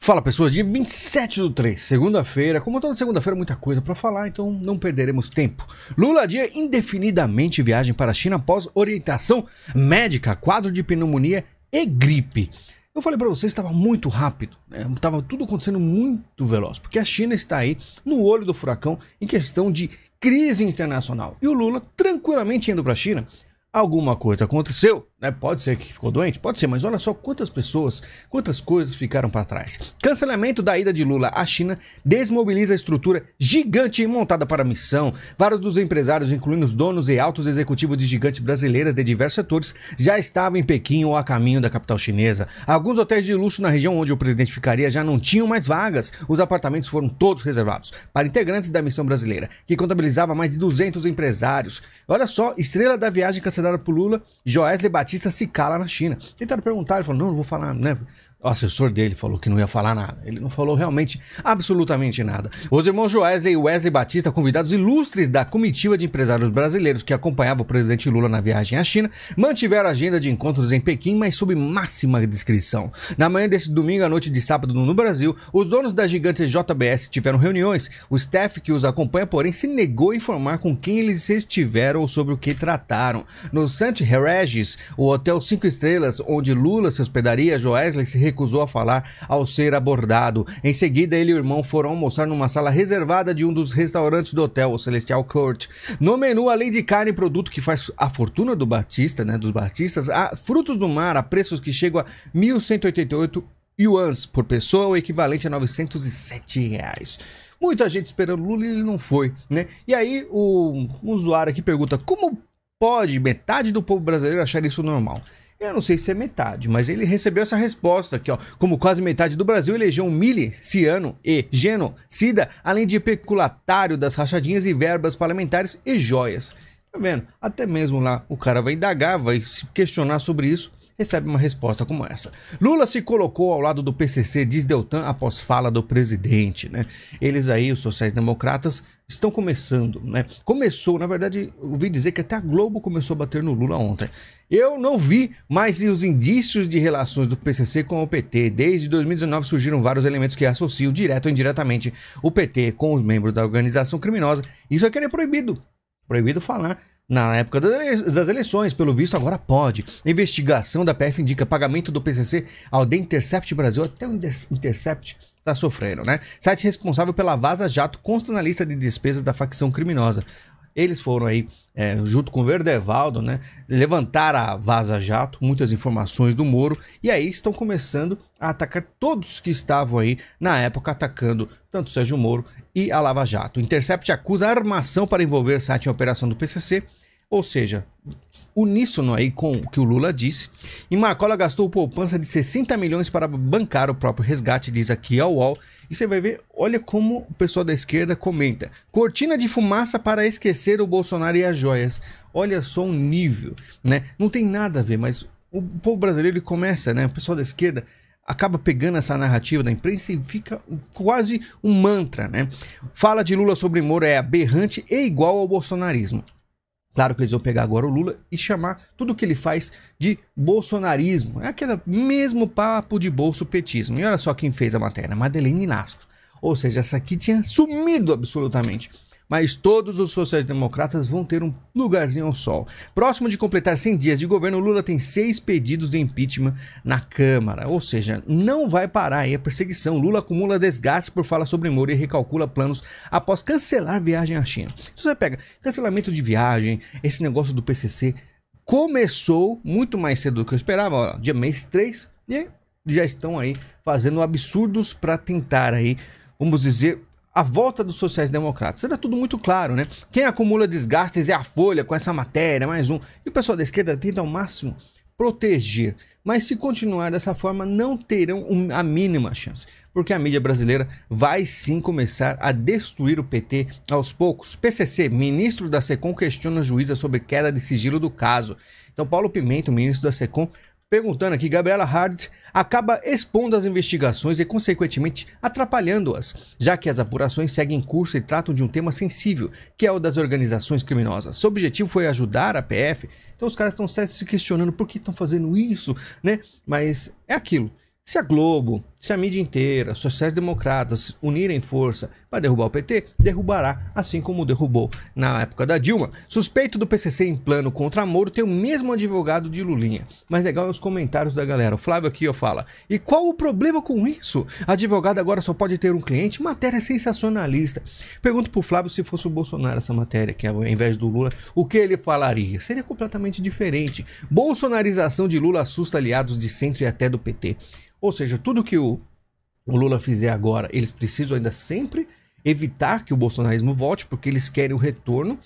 Fala pessoas, dia 27 do 3, segunda-feira. Como toda segunda-feira, muita coisa para falar, então não perderemos tempo. Lula dia indefinidamente viagem para a China após orientação médica, quadro de pneumonia e gripe. Eu falei para vocês, estava muito rápido, estava né? tudo acontecendo muito veloz, porque a China está aí no olho do furacão em questão de crise internacional. E o Lula tranquilamente indo para a China, alguma coisa aconteceu, né? Pode ser que ficou doente? Pode ser, mas olha só quantas pessoas, quantas coisas ficaram para trás. Cancelamento da ida de Lula à China desmobiliza a estrutura gigante montada para a missão. Vários dos empresários, incluindo os donos e altos executivos de gigantes brasileiras de diversos setores, já estavam em Pequim ou a caminho da capital chinesa. Alguns hotéis de luxo na região onde o presidente ficaria já não tinham mais vagas. Os apartamentos foram todos reservados para integrantes da missão brasileira, que contabilizava mais de 200 empresários. Olha só, estrela da viagem cancelada por Lula, Joesley Batista artista se cala na China. Tentaram perguntar, ele falou: não, não vou falar, né? O assessor dele falou que não ia falar nada. Ele não falou realmente absolutamente nada. Os irmãos Joesley e Wesley Batista, convidados ilustres da comitiva de empresários brasileiros que acompanhava o presidente Lula na viagem à China, mantiveram a agenda de encontros em Pequim, mas sob máxima descrição. Na manhã desse domingo à noite de sábado no Brasil, os donos da gigante JBS tiveram reuniões. O staff que os acompanha, porém, se negou a informar com quem eles estiveram ou sobre o que trataram. No Sant Regis, o hotel 5 estrelas onde Lula se hospedaria, Joesley se recusou a falar ao ser abordado. Em seguida, ele e o irmão foram almoçar numa sala reservada de um dos restaurantes do hotel, o Celestial Court. No menu, além de carne e produto que faz a fortuna do Batista, né, dos Batistas, há frutos do mar a preços que chegam a 1.188 yuans por pessoa, o equivalente a 907 reais. Muita gente esperando Lula e ele não foi, né? E aí o um usuário aqui pergunta, como pode metade do povo brasileiro achar isso normal? Eu não sei se é metade, mas ele recebeu essa resposta aqui, ó. Como quase metade do Brasil elegeu um miliciano e genocida, além de peculatário das rachadinhas e verbas parlamentares e joias. Tá vendo? Até mesmo lá o cara vai indagar, vai se questionar sobre isso recebe uma resposta como essa. Lula se colocou ao lado do PCC, diz Deltan, após fala do presidente. Né? Eles aí, os sociais-democratas, estão começando. Né? Começou, na verdade, ouvi dizer que até a Globo começou a bater no Lula ontem. Eu não vi mais os indícios de relações do PCC com o PT. Desde 2019 surgiram vários elementos que associam direto ou indiretamente o PT com os membros da organização criminosa. Isso é que era é proibido. Proibido falar na época das eleições, pelo visto, agora pode. investigação da PF indica pagamento do PCC ao The Intercept Brasil. Até o Intercept tá sofrendo, né? Site responsável pela Vaza Jato consta na lista de despesas da facção criminosa. Eles foram aí, é, junto com o Verdevaldo, né? Levantar a Vaza Jato, muitas informações do Moro. E aí estão começando a atacar todos que estavam aí na época atacando tanto Sérgio Moro e a Lava Jato. Intercept acusa armação para envolver site em operação do PCC, ou seja, uníssono aí com o que o Lula disse. E Marcola gastou poupança de 60 milhões para bancar o próprio resgate, diz aqui ao UOL. E você vai ver, olha como o pessoal da esquerda comenta. Cortina de fumaça para esquecer o Bolsonaro e as joias. Olha só o nível, né? Não tem nada a ver, mas o povo brasileiro ele começa, né? O pessoal da esquerda acaba pegando essa narrativa da imprensa e fica quase um mantra, né? Fala de Lula sobre Moro é aberrante e igual ao bolsonarismo. Claro que eles vão pegar agora o Lula e chamar tudo que ele faz de bolsonarismo. É aquele mesmo papo de bolso petismo. E olha só quem fez a matéria, Madeleine Nasco. Ou seja, essa aqui tinha sumido absolutamente mas todos os sociais-democratas vão ter um lugarzinho ao sol. Próximo de completar 100 dias de governo, Lula tem seis pedidos de impeachment na Câmara, ou seja, não vai parar aí a perseguição. Lula acumula desgaste por falar sobre Moro e recalcula planos após cancelar viagem à China. Se você pega cancelamento de viagem, esse negócio do PCC começou muito mais cedo do que eu esperava, dia mês 3, e já estão aí fazendo absurdos para tentar aí, vamos dizer, a volta dos sociais-democratas. Era tudo muito claro, né? Quem acumula desgastes é a Folha com essa matéria, mais um. E o pessoal da esquerda tenta ao máximo proteger. Mas se continuar dessa forma, não terão a mínima chance, porque a mídia brasileira vai sim começar a destruir o PT aos poucos. PCC, ministro da SECOM, questiona juíza sobre queda de sigilo do caso. Então, Paulo Pimenta, ministro da SECOM, Perguntando aqui, Gabriela Hard acaba expondo as investigações e, consequentemente, atrapalhando-as, já que as apurações seguem curso e tratam de um tema sensível, que é o das organizações criminosas. Seu objetivo foi ajudar a PF, então os caras estão se questionando por que estão fazendo isso, né? Mas é aquilo. Se a Globo, se a mídia inteira, sociais-democratas unirem força para derrubar o PT, derrubará, assim como derrubou na época da Dilma. Suspeito do PCC em plano contra Moro tem o mesmo advogado de Lulinha. Mas legal é os comentários da galera. O Flávio aqui ó, fala: E qual o problema com isso? Advogado agora só pode ter um cliente? Matéria sensacionalista. Pergunto pro Flávio se fosse o Bolsonaro essa matéria, que é ao invés do Lula, o que ele falaria? Seria completamente diferente. Bolsonarização de Lula assusta aliados de centro e até do PT. Ou seja, tudo que o o Lula fizer agora, eles precisam ainda sempre evitar que o bolsonarismo volte, porque eles querem o retorno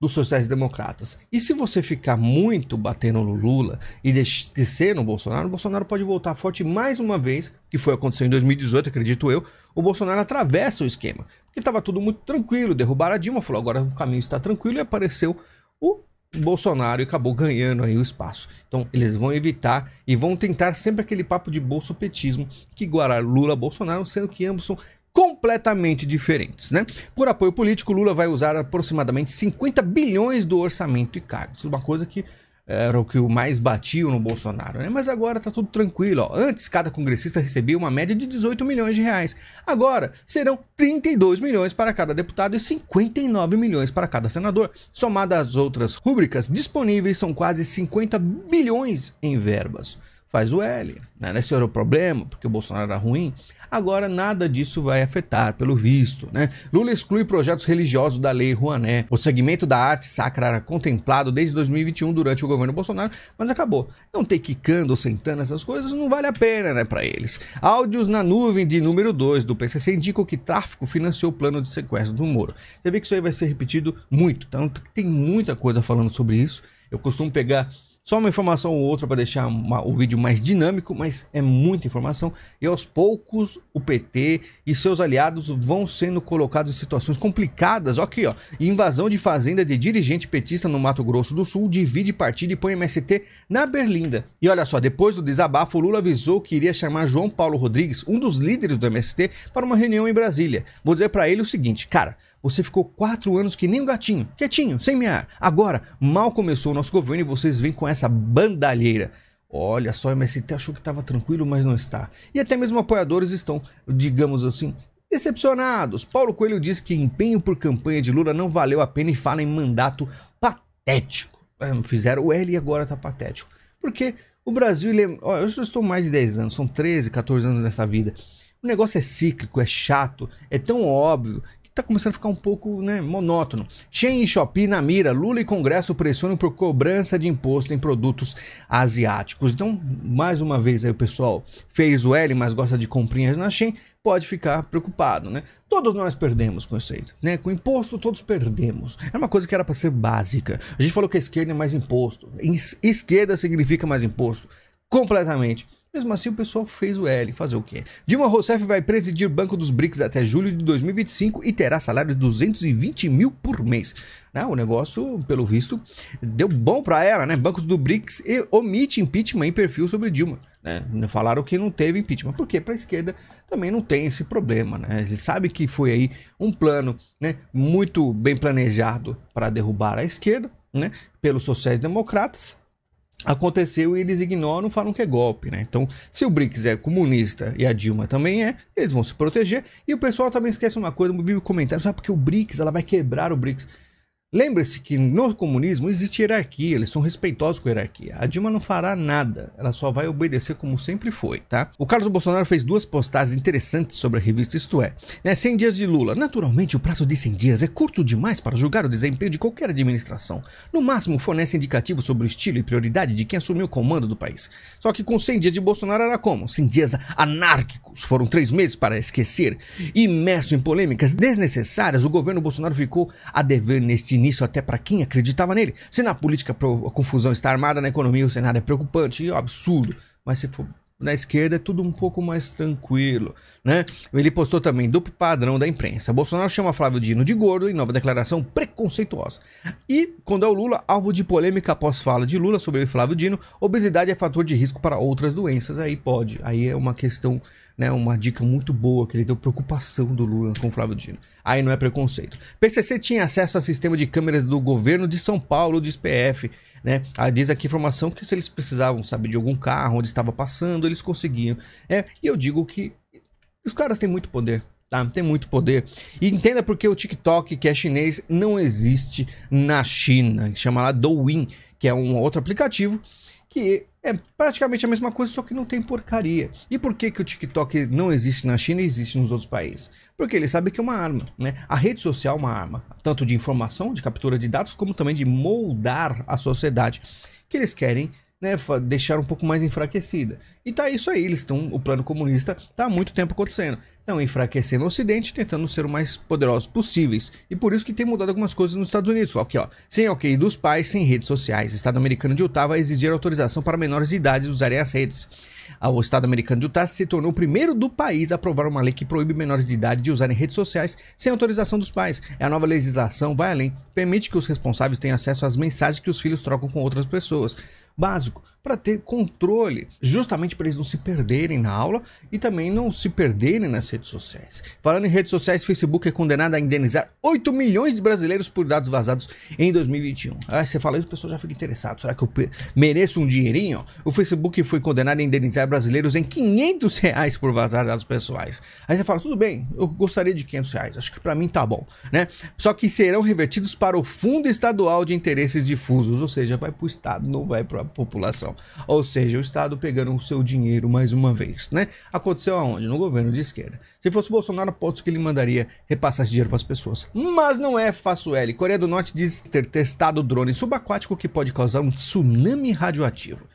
dos sociais-democratas. E se você ficar muito batendo no Lula e descer no Bolsonaro, o Bolsonaro pode voltar forte mais uma vez, que foi aconteceu em 2018, acredito eu, o Bolsonaro atravessa o esquema. Porque estava tudo muito tranquilo, derrubaram a Dilma, falou agora o caminho está tranquilo e apareceu o Bolsonaro e acabou ganhando aí o espaço. Então eles vão evitar e vão tentar sempre aquele papo de bolsopetismo que guardar Lula-Bolsonaro, sendo que ambos são completamente diferentes, né? Por apoio político, Lula vai usar aproximadamente 50 bilhões do orçamento e cargos, uma coisa que era o que mais batiam no Bolsonaro, né? Mas agora tá tudo tranquilo, ó. Antes, cada congressista recebia uma média de 18 milhões de reais. Agora, serão 32 milhões para cada deputado e 59 milhões para cada senador. Somadas às outras rúbricas disponíveis, são quase 50 bilhões em verbas. Faz o L, né? Esse era o problema, porque o Bolsonaro era ruim. Agora, nada disso vai afetar, pelo visto. Né? Lula exclui projetos religiosos da Lei Rouanet. O segmento da arte sacra era contemplado desde 2021 durante o governo Bolsonaro, mas acabou. Não ter quicando ou sentando essas coisas não vale a pena né, para eles. Áudios na nuvem de número 2 do PCC indicam que tráfico financiou o plano de sequestro do Moro. Você vê que isso aí vai ser repetido muito, então tem muita coisa falando sobre isso. Eu costumo pegar só uma informação ou outra para deixar uma, o vídeo mais dinâmico, mas é muita informação. E aos poucos o PT e seus aliados vão sendo colocados em situações complicadas. Aqui, ó. Invasão de fazenda de dirigente petista no Mato Grosso do Sul divide partido e põe MST na berlinda. E olha só, depois do desabafo, Lula avisou que iria chamar João Paulo Rodrigues, um dos líderes do MST, para uma reunião em Brasília. Vou dizer para ele o seguinte, cara. Você ficou quatro anos que nem um gatinho, quietinho, sem mear. Agora, mal começou o nosso governo e vocês vêm com essa bandalheira. Olha só, o MST achou que estava tranquilo, mas não está. E até mesmo apoiadores estão, digamos assim, decepcionados. Paulo Coelho diz que empenho por campanha de Lula não valeu a pena e fala em mandato patético. É, fizeram o L e agora está patético. Porque o Brasil, ele é, olha, eu já estou mais de 10 anos, são 13, 14 anos nessa vida. O negócio é cíclico, é chato, é tão óbvio tá começando a ficar um pouco né, monótono. Shen e Shopee na mira, Lula e Congresso pressionam por cobrança de imposto em produtos asiáticos. Então, mais uma vez aí o pessoal fez o L, mas gosta de comprinhas na Shen, pode ficar preocupado, né? Todos nós perdemos com isso aí, né? Com imposto todos perdemos. É uma coisa que era para ser básica. A gente falou que a esquerda é mais imposto. Esquerda significa mais imposto. Completamente mesmo assim, o pessoal fez o L. Fazer o quê? Dilma Rousseff vai presidir Banco dos BRICS até julho de 2025 e terá salário de 220 mil por mês. Né, o negócio, pelo visto, deu bom para ela, né? Bancos do BRICS omite impeachment em perfil sobre Dilma. Né? Falaram que não teve impeachment, porque para a esquerda também não tem esse problema, né? Ele sabe que foi aí um plano, né, muito bem planejado para derrubar a esquerda, né, pelos sociais-democratas, aconteceu e eles ignoram, falam que é golpe, né? Então, se o BRICS é comunista e a Dilma também é, eles vão se proteger. E o pessoal também esquece uma coisa, vive comentários, sabe ah, porque o BRICS, ela vai quebrar o BRICS. Lembre-se que no comunismo existe hierarquia, eles são respeitosos com a hierarquia. A Dilma não fará nada, ela só vai obedecer como sempre foi, tá? O Carlos Bolsonaro fez duas postagens interessantes sobre a revista Isto É. Né, 100 dias de Lula. Naturalmente, o prazo de 100 dias é curto demais para julgar o desempenho de qualquer administração. No máximo, fornece indicativo sobre o estilo e prioridade de quem assumiu o comando do país. Só que com 100 dias de Bolsonaro era como? 100 dias anárquicos. Foram três meses para esquecer. Imerso em polêmicas desnecessárias, o governo Bolsonaro ficou a dever neste início até para quem acreditava nele. Se na política a confusão está armada, na economia o cenário é preocupante e absurdo, mas se for na esquerda é tudo um pouco mais tranquilo, né? Ele postou também duplo padrão da imprensa. Bolsonaro chama Flávio Dino de gordo em nova declaração preconceituosa. E quando é o Lula, alvo de polêmica após fala de Lula sobre Flávio Dino, obesidade é fator de risco para outras doenças. Aí pode, aí é uma questão né, uma dica muito boa que ele deu, preocupação do Lula com o Flávio Dino. Aí não é preconceito. PCC tinha acesso a sistema de câmeras do governo de São Paulo, diz PF. Né? Ah, diz aqui informação que se eles precisavam saber de algum carro, onde estava passando, eles conseguiam. É, e eu digo que os caras têm muito poder. Tá, tem muito poder. E entenda porque o TikTok, que é chinês, não existe na China. Chama lá Douyin, que é um outro aplicativo que é praticamente a mesma coisa, só que não tem porcaria. E por que, que o TikTok não existe na China e existe nos outros países? Porque ele sabe que é uma arma, né? A rede social é uma arma, tanto de informação, de captura de dados, como também de moldar a sociedade, que eles querem né, deixar um pouco mais enfraquecida. E tá isso aí, eles estão, o plano comunista tá há muito tempo acontecendo estão enfraquecendo o Ocidente, tentando ser o mais poderosos possíveis. E por isso que tem mudado algumas coisas nos Estados Unidos. Aqui, ó. Sem ok dos pais, sem redes sociais. O Estado americano de Utah vai exigir autorização para menores de idade usarem as redes. Ah, o Estado americano de Utah se tornou o primeiro do país a aprovar uma lei que proíbe menores de idade de usarem redes sociais sem autorização dos pais. A nova legislação vai além, permite que os responsáveis tenham acesso às mensagens que os filhos trocam com outras pessoas básico para ter controle, justamente para eles não se perderem na aula e também não se perderem nas redes sociais. Falando em redes sociais, Facebook é condenado a indenizar 8 milhões de brasileiros por dados vazados em 2021. Aí ah, você fala isso, o pessoal já fica interessado. Será que eu mereço um dinheirinho? O Facebook foi condenado a indenizar brasileiros em 500 reais por vazar dados pessoais. Aí você fala, tudo bem, eu gostaria de 500 reais, acho que para mim tá bom, né? Só que serão revertidos para o Fundo Estadual de Interesses Difusos, ou seja, vai para o Estado, não vai para população. Ou seja, o Estado pegando o seu dinheiro mais uma vez, né? Aconteceu aonde? No governo de esquerda. Se fosse Bolsonaro, aposto que ele mandaria repassar esse dinheiro para as pessoas. Mas não é fácil, L. Coreia do Norte diz ter testado drone subaquático que pode causar um tsunami radioativo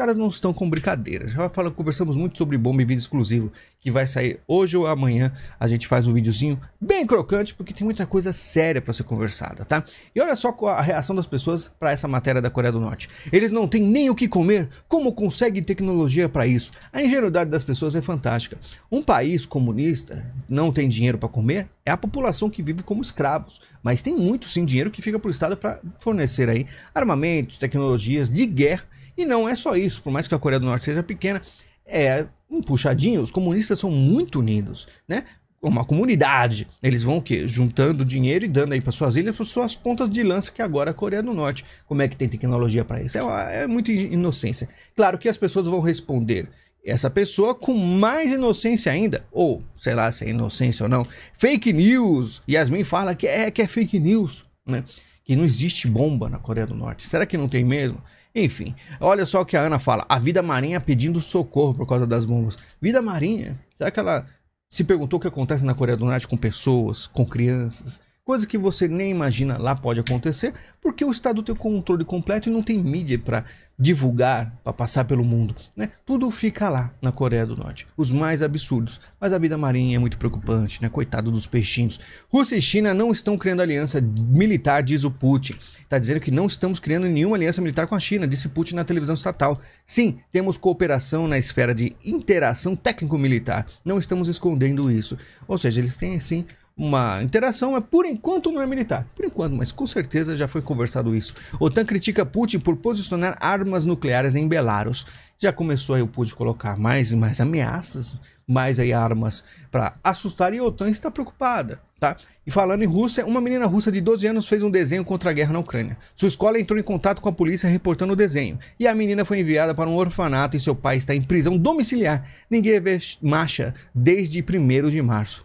caras não estão com brincadeira. Já fala, conversamos muito sobre bomba e vídeo exclusivo que vai sair hoje ou amanhã. A gente faz um videozinho bem crocante porque tem muita coisa séria para ser conversada, tá? E olha só a reação das pessoas para essa matéria da Coreia do Norte. Eles não têm nem o que comer. Como consegue tecnologia para isso? A ingenuidade das pessoas é fantástica. Um país comunista não tem dinheiro para comer é a população que vive como escravos, mas tem muito sim dinheiro que fica para o Estado para fornecer aí armamentos, tecnologias de guerra e não é só isso, por mais que a Coreia do Norte seja pequena, é um puxadinho, os comunistas são muito unidos, né? Uma comunidade. Eles vão o quê? Juntando dinheiro e dando aí para suas ilhas, para suas pontas de lança, que agora é a Coreia do Norte. Como é que tem tecnologia para isso? É, é muita inocência. Claro que as pessoas vão responder essa pessoa com mais inocência ainda, ou sei lá se é inocência ou não, fake news. Yasmin fala que é que é fake news, né? que não existe bomba na Coreia do Norte. Será que não tem mesmo? Enfim, olha só o que a Ana fala. A vida marinha pedindo socorro por causa das bombas. Vida marinha? Será que ela se perguntou o que acontece na Coreia do Norte com pessoas, com crianças? Coisa que você nem imagina lá pode acontecer, porque o Estado tem o controle completo e não tem mídia para divulgar, para passar pelo mundo. Né? Tudo fica lá na Coreia do Norte. Os mais absurdos. Mas a vida marinha é muito preocupante, né? Coitado dos peixinhos. Rússia e China não estão criando aliança militar, diz o Putin. Está dizendo que não estamos criando nenhuma aliança militar com a China, disse Putin na televisão estatal. Sim, temos cooperação na esfera de interação técnico-militar. Não estamos escondendo isso. Ou seja, eles têm, sim, uma interação, mas por enquanto não é militar. Por enquanto, mas com certeza já foi conversado isso. OTAN critica Putin por posicionar armas nucleares em Belarus. Já começou aí o Putin colocar mais e mais ameaças, mais aí armas para assustar e a OTAN está preocupada. Tá? E falando em Rússia, uma menina russa de 12 anos fez um desenho contra a guerra na Ucrânia. Sua escola entrou em contato com a polícia reportando o desenho, e a menina foi enviada para um orfanato e seu pai está em prisão domiciliar. Ninguém vê marcha desde 1 de março.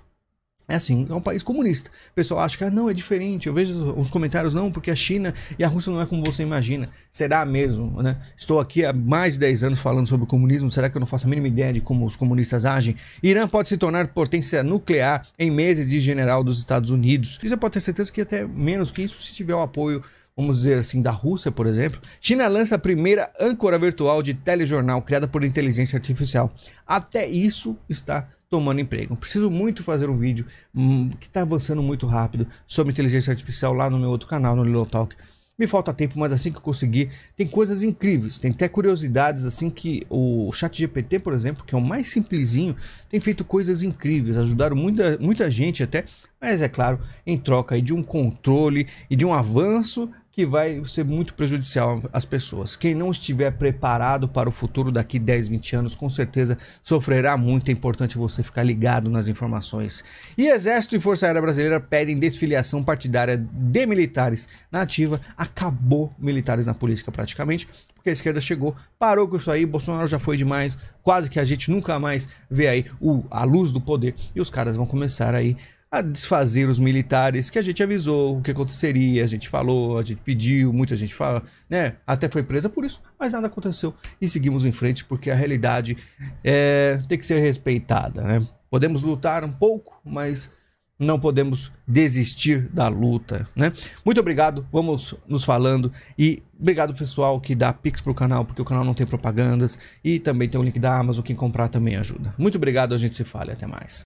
É assim, é um país comunista. O pessoal acha que ah, não, é diferente. Eu vejo os comentários, não, porque a China e a Rússia não é como você imagina. Será mesmo, né? Estou aqui há mais de 10 anos falando sobre o comunismo. Será que eu não faço a mínima ideia de como os comunistas agem? Irã pode se tornar potência nuclear em meses de general dos Estados Unidos. E você pode ter certeza que até menos que isso se tiver o apoio vamos dizer assim, da Rússia, por exemplo, China lança a primeira âncora virtual de telejornal criada por inteligência artificial. Até isso está tomando emprego. Preciso muito fazer um vídeo hum, que está avançando muito rápido sobre inteligência artificial lá no meu outro canal, no Little Talk. Me falta tempo, mas assim que eu conseguir, tem coisas incríveis, tem até curiosidades assim que o Chat GPT, por exemplo, que é o mais simplesinho, tem feito coisas incríveis, ajudaram muita, muita gente até, mas é claro, em troca de um controle e de um avanço que vai ser muito prejudicial às pessoas. Quem não estiver preparado para o futuro daqui 10, 20 anos, com certeza sofrerá muito. É importante você ficar ligado nas informações. E Exército e Força Aérea Brasileira pedem desfiliação partidária de militares na ativa. Acabou militares na política praticamente, porque a esquerda chegou, parou com isso aí. Bolsonaro já foi demais, quase que a gente nunca mais vê aí o, a luz do poder. E os caras vão começar aí a desfazer os militares, que a gente avisou o que aconteceria, a gente falou, a gente pediu, muita gente fala, né? Até foi presa por isso, mas nada aconteceu e seguimos em frente porque a realidade é, tem que ser respeitada, né? Podemos lutar um pouco, mas não podemos desistir da luta, né? Muito obrigado, vamos nos falando e obrigado pessoal que dá pix pro canal, porque o canal não tem propagandas e também tem o link da Amazon, quem comprar também ajuda. Muito obrigado, a gente se fala, até mais.